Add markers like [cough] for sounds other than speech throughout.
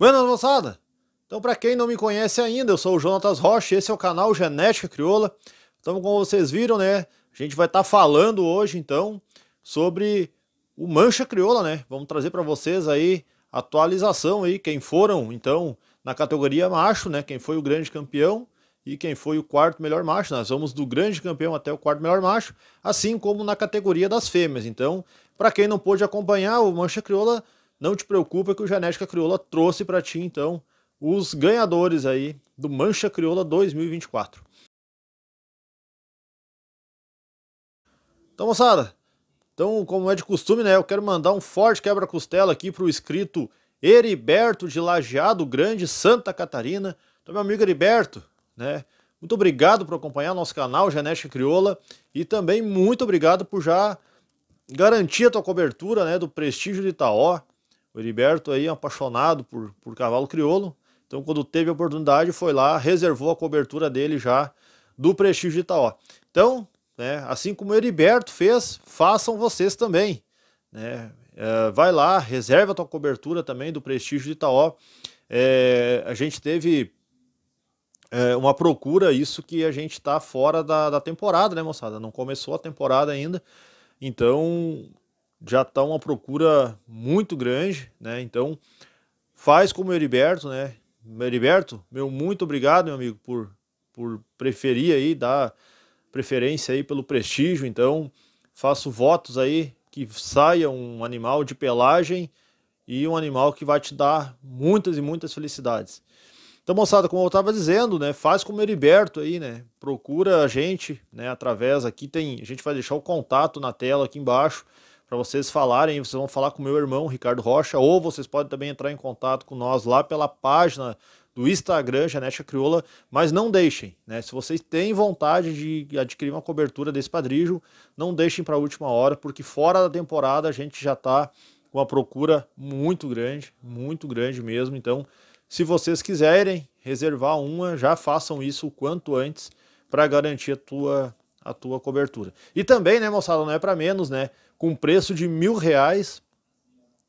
Buenas, moçada! Então, para quem não me conhece ainda, eu sou o Jonatas Rocha, esse é o canal Genética Crioula. Então, como vocês viram, né, a gente vai estar tá falando hoje, então, sobre o Mancha Crioula, né? Vamos trazer para vocês aí atualização aí, quem foram, então, na categoria macho, né, quem foi o grande campeão e quem foi o quarto melhor macho. Nós vamos do grande campeão até o quarto melhor macho, assim como na categoria das fêmeas. Então, para quem não pôde acompanhar, o Mancha Crioula não te preocupa que o Genética Crioula trouxe para ti, então, os ganhadores aí do Mancha Crioula 2024. Então, moçada, então, como é de costume, né, eu quero mandar um forte quebra-costela aqui pro escrito Heriberto de Lajeado Grande, Santa Catarina. Então, meu amigo Heriberto, né, muito obrigado por acompanhar nosso canal Genética Crioula e também muito obrigado por já garantir a tua cobertura, né, do prestígio de Itaó, o Heriberto aí apaixonado por, por cavalo crioulo, então quando teve a oportunidade foi lá, reservou a cobertura dele já do Prestígio de Itaó. Então, né, assim como o Heriberto fez, façam vocês também. Né? É, vai lá, reserva a tua cobertura também do Prestígio de Itaó. É, a gente teve é, uma procura, isso que a gente está fora da, da temporada, né, moçada? Não começou a temporada ainda. Então, já está uma procura muito grande, né? Então, faz como o Heriberto, né? Heriberto, meu muito obrigado, meu amigo, por, por preferir aí, dar preferência aí pelo prestígio. Então, faço votos aí que saia um animal de pelagem e um animal que vai te dar muitas e muitas felicidades. Então, moçada, como eu estava dizendo, né, faz como o Heriberto aí, né? Procura a gente, né, através aqui tem, a gente vai deixar o contato na tela aqui embaixo para vocês falarem, vocês vão falar com meu irmão Ricardo Rocha, ou vocês podem também entrar em contato com nós lá pela página do Instagram Genética Crioula, mas não deixem, né? Se vocês têm vontade de adquirir uma cobertura desse padrijo, não deixem para a última hora, porque fora da temporada a gente já está com uma procura muito grande, muito grande mesmo. Então, se vocês quiserem reservar uma, já façam isso o quanto antes para garantir a tua a tua cobertura. E também, né, moçada, não é para menos, né? Com preço de mil reais,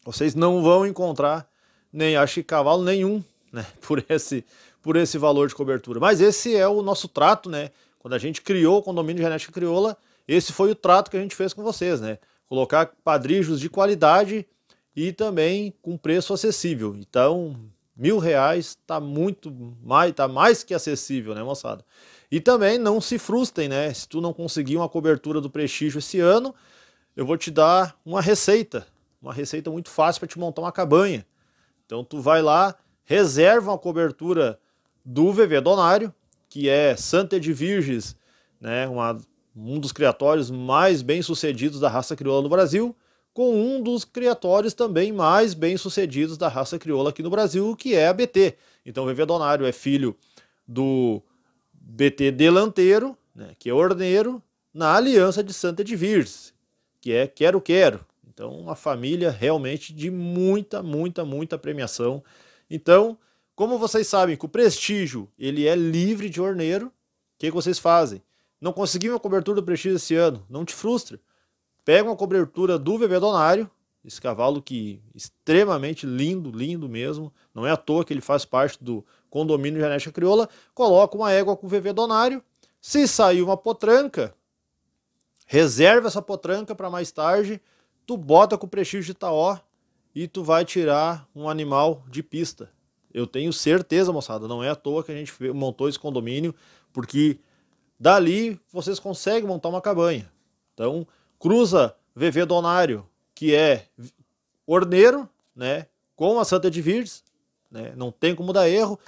vocês não vão encontrar nem acho que cavalo nenhum, né? [laughs] Por esse, por esse valor de cobertura. Mas esse é o nosso trato, né? Quando a gente criou o condomínio Genética Crioula, esse foi o trato que a gente fez com vocês, né? Colocar padrijos de qualidade e também com preço acessível. Então, mil reais está muito mais, tá mais que acessível, né, moçada? E também não se frustrem, né? Se tu não conseguir uma cobertura do prestígio esse ano, eu vou te dar uma receita, uma receita muito fácil para te montar uma cabanha. Então tu vai lá, reserva uma cobertura do VV Donário, que é Santa de Virges, né? Uma, um dos criatórios mais bem sucedidos da raça crioula no Brasil, com um dos criatórios também mais bem sucedidos da raça crioula aqui no Brasil, que é a BT. Então o VV Donário é filho do BT Delanteiro, né, que é Orneiro, na Aliança de Santa Edvirs, que é Quero Quero. Então, uma família realmente de muita, muita, muita premiação. Então, como vocês sabem que o Prestígio ele é livre de Orneiro, o que, que vocês fazem? Não conseguiu a cobertura do Prestígio esse ano, não te frustra. Pega uma cobertura do VV Donário, esse cavalo que extremamente lindo, lindo mesmo. Não é à toa que ele faz parte do condomínio Genética Crioula, coloca uma égua com o VV Donário. Se sair uma potranca, reserva essa potranca para mais tarde, tu bota com o prestígio de Itaó e tu vai tirar um animal de pista. Eu tenho certeza, moçada, não é à toa que a gente montou esse condomínio, porque dali vocês conseguem montar uma cabanha. Então, cruza VV Donário, que é orneiro, né, com a Santa de né, não tem como dar erro,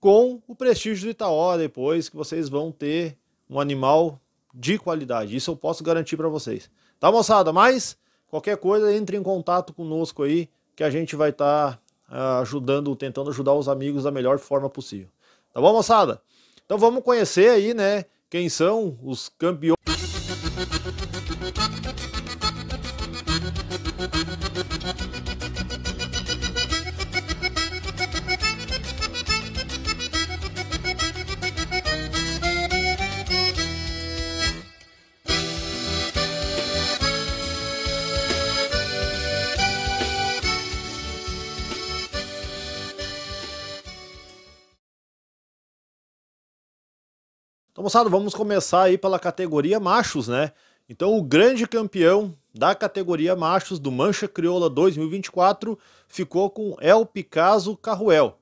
com o prestígio do Itaó depois, que vocês vão ter um animal de qualidade. Isso eu posso garantir para vocês. Tá, moçada? Mas qualquer coisa, entre em contato conosco aí, que a gente vai estar tá, ah, ajudando, tentando ajudar os amigos da melhor forma possível. Tá bom, moçada? Então vamos conhecer aí, né, quem são os campeões. Então, moçada, vamos começar aí pela categoria machos, né? Então, o grande campeão da categoria machos do Mancha Crioula 2024 ficou com El Picasso Carruel.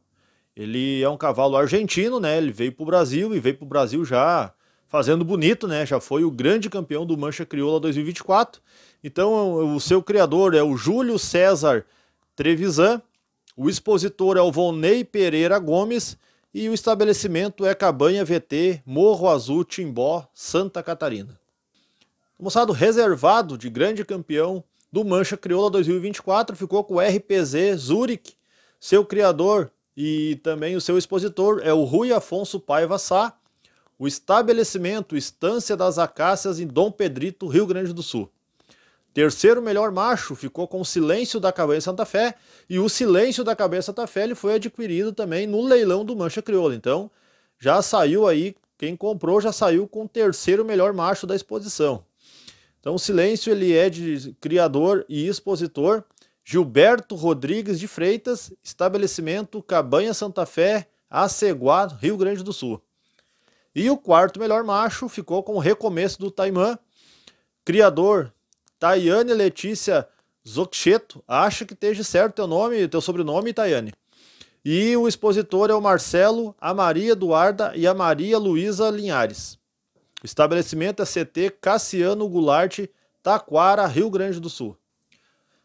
Ele é um cavalo argentino, né? Ele veio para o Brasil e veio para o Brasil já fazendo bonito, né? Já foi o grande campeão do Mancha Crioula 2024. Então, o seu criador é o Júlio César Trevisan, o expositor é o Volney Pereira Gomes e o estabelecimento é Cabanha VT, Morro Azul, Timbó, Santa Catarina. O moçado reservado de grande campeão do Mancha Crioula 2024 ficou com o RPZ Zurich. Seu criador e também o seu expositor é o Rui Afonso Paiva Sá, o estabelecimento Estância das Acácias em Dom Pedrito, Rio Grande do Sul. Terceiro melhor macho ficou com o Silêncio da Cabanha Santa Fé, e o Silêncio da Cabanha Santa Fé ele foi adquirido também no leilão do Mancha Crioula. Então, já saiu aí, quem comprou já saiu com o terceiro melhor macho da exposição. Então, o Silêncio ele é de criador e expositor Gilberto Rodrigues de Freitas, estabelecimento Cabanha Santa Fé, Aceguá, Rio Grande do Sul. E o quarto melhor macho ficou com o Recomeço do Taimã, criador Tayane Letícia Zoccheto, acho que esteja certo teu nome, teu sobrenome, Tayane. E o expositor é o Marcelo, a Maria Eduarda e a Maria Luísa Linhares. O estabelecimento é CT Cassiano Goulart, Taquara, Rio Grande do Sul.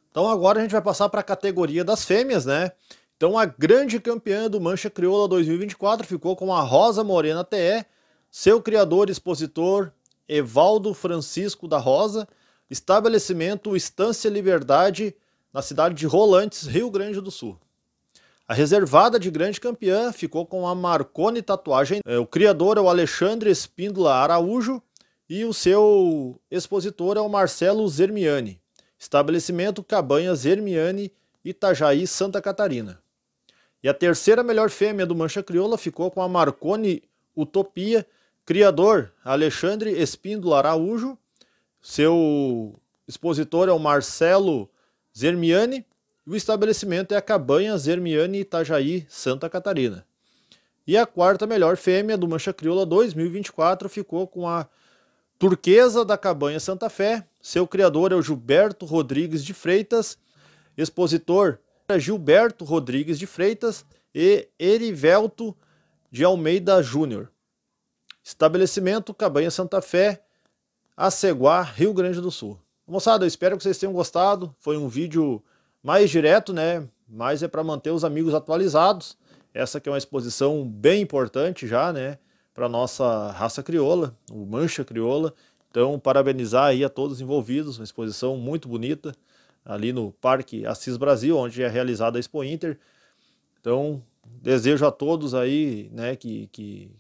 Então agora a gente vai passar para a categoria das fêmeas, né? Então a grande campeã do Mancha Crioula 2024 ficou com a Rosa Morena TE, seu criador e expositor Evaldo Francisco da Rosa, Estabelecimento Estância Liberdade, na cidade de Rolantes, Rio Grande do Sul. A reservada de grande campeã ficou com a Marconi Tatuagem. É, o criador é o Alexandre Espíndola Araújo e o seu expositor é o Marcelo Zermiani. Estabelecimento Cabanhas Zermiani, Itajaí, Santa Catarina. E a terceira melhor fêmea do Mancha Crioula ficou com a Marconi Utopia, criador Alexandre Espíndola Araújo seu expositor é o Marcelo Zermiani e o estabelecimento é a Cabanha Zermiani Itajaí, Santa Catarina. E a quarta melhor fêmea do Mancha Crioula 2024 ficou com a turquesa da Cabanha Santa Fé. Seu criador é o Gilberto Rodrigues de Freitas, expositor é Gilberto Rodrigues de Freitas e Erivelto de Almeida Júnior. Estabelecimento Cabanha Santa Fé, Aceguá, Rio Grande do Sul. Moçada, eu espero que vocês tenham gostado. Foi um vídeo mais direto, né? Mas é para manter os amigos atualizados. Essa aqui é uma exposição bem importante já, né? Para nossa raça crioula, o mancha crioula. Então, parabenizar aí a todos envolvidos, uma exposição muito bonita ali no Parque Assis Brasil, onde é realizada a Expo Inter. Então, desejo a todos aí, né, que, que,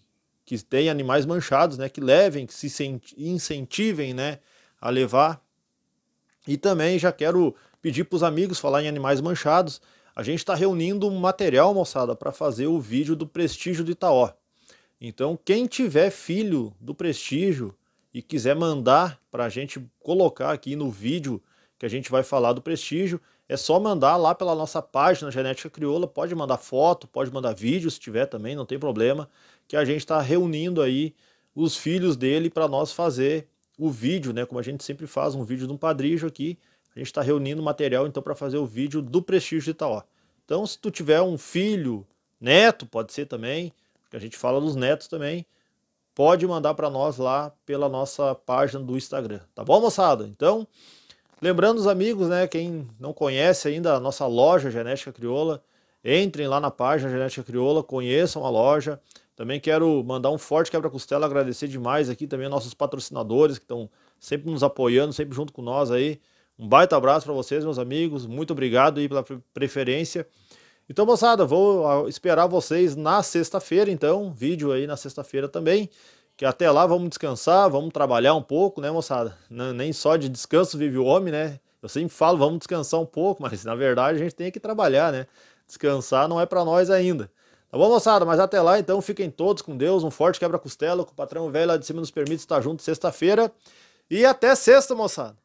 que têm animais manchados, né? Que levem, que se incentivem, né? A levar. E também já quero pedir para os amigos falar em animais manchados. A gente está reunindo um material, moçada, para fazer o vídeo do Prestígio do Itaó. Então, quem tiver filho do Prestígio e quiser mandar para a gente colocar aqui no vídeo que a gente vai falar do Prestígio, é só mandar lá pela nossa página Genética Crioula, pode mandar foto, pode mandar vídeo se tiver também, não tem problema, que a gente está reunindo aí os filhos dele para nós fazer o vídeo, né? Como a gente sempre faz, um vídeo de um padrijo aqui, a gente está reunindo material então para fazer o vídeo do Prestígio de Itaó. Então, se tu tiver um filho, neto, pode ser também, porque a gente fala dos netos também, pode mandar para nós lá pela nossa página do Instagram, tá bom, moçada? Então, Lembrando os amigos, né, quem não conhece ainda a nossa loja Genética Crioula, entrem lá na página Genética Crioula, conheçam a loja. Também quero mandar um forte quebra-costela, agradecer demais aqui também nossos patrocinadores que estão sempre nos apoiando, sempre junto com nós aí. Um baita abraço para vocês, meus amigos. Muito obrigado aí pela preferência. Então, moçada, vou ah, esperar vocês na sexta-feira, então. Vídeo aí na sexta-feira também que até lá vamos descansar, vamos trabalhar um pouco, né, moçada? Nem só de descanso vive o homem, né? Eu sempre falo, vamos descansar um pouco, mas na verdade a gente tem que trabalhar, né? Descansar não é para nós ainda. Tá bom, moçada? Mas até lá, então, fiquem todos com Deus. Um forte quebra-costela, com o patrão velho lá de cima nos permite estar junto sexta-feira. E até sexta, moçada!